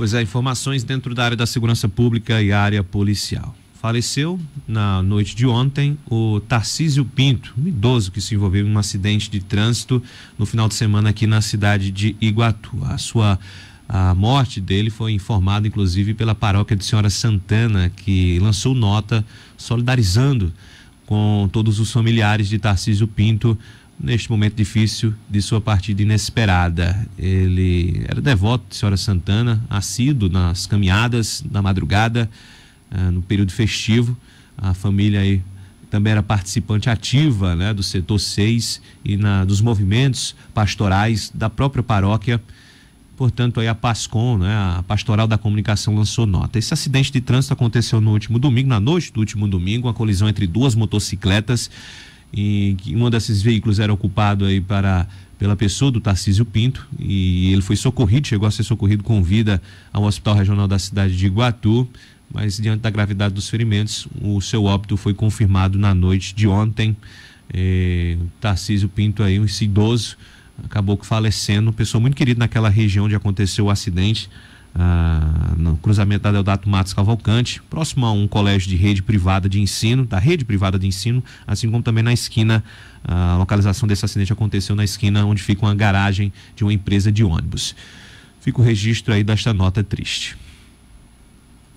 Pois é, informações dentro da área da segurança pública e área policial. Faleceu na noite de ontem o Tarcísio Pinto, um idoso que se envolveu em um acidente de trânsito no final de semana aqui na cidade de Iguatu. A sua a morte dele foi informada, inclusive, pela paróquia de Senhora Santana, que lançou nota solidarizando com todos os familiares de Tarcísio Pinto neste momento difícil de sua partida inesperada. Ele era devoto de Senhora Santana, assíduo nas caminhadas, na madrugada, eh, no período festivo. A família aí também era participante ativa né, do setor 6 e na, dos movimentos pastorais da própria paróquia. Portanto, aí a PASCOM, né, a Pastoral da Comunicação, lançou nota. Esse acidente de trânsito aconteceu no último domingo, na noite do último domingo, uma colisão entre duas motocicletas e que um desses veículos era ocupado aí para pela pessoa do Tarcísio Pinto e ele foi socorrido, chegou a ser socorrido com vida ao Hospital Regional da cidade de Iguatu, mas diante da gravidade dos ferimentos, o seu óbito foi confirmado na noite de ontem. o é, Tarcísio Pinto aí, um idoso, acabou falecendo, pessoa muito querida naquela região onde aconteceu o acidente ah, no cruzamento da Deodato Matos Cavalcante, próximo a um colégio de rede privada de ensino, da rede privada de ensino, assim como também na esquina, ah, a localização desse acidente aconteceu na esquina onde fica uma garagem de uma empresa de ônibus. Fica o registro aí desta nota triste.